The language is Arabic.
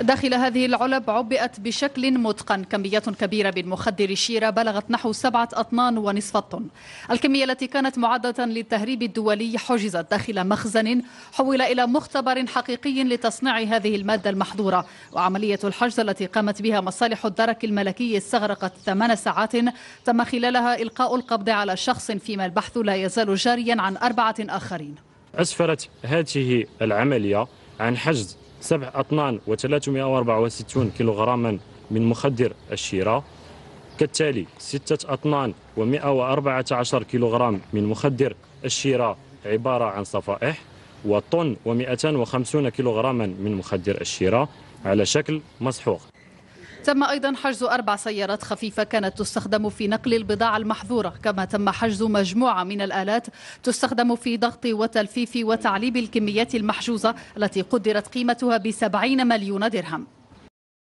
داخل هذه العلب عبئت بشكل متقن كميات كبيرة من مخدر الشيرة بلغت نحو سبعة أطنان ونصف طن الكمية التي كانت معدة للتهريب الدولي حجزت داخل مخزن حول إلى مختبر حقيقي لتصنيع هذه المادة المحظورة وعملية الحجز التي قامت بها مصالح الدرك الملكي استغرقت ثمان ساعات تم خلالها إلقاء القبض على شخص فيما البحث لا يزال جاريا عن أربعة آخرين أسفرت هذه العملية عن حجز سبع أطنان و364 كيلوغراما من مخدر الشيرة كالتالي ستة أطنان و114 كيلوغرام من مخدر الشيرة عبارة عن صفائح وطن و250 كيلوغراما من مخدر الشيرة على شكل مسحوق تم أيضا حجز أربع سيارات خفيفة كانت تستخدم في نقل البضاعة المحظورة كما تم حجز مجموعة من الآلات تستخدم في ضغط وتلفيف وتعليب الكميات المحجوزة التي قدرت قيمتها بسبعين مليون درهم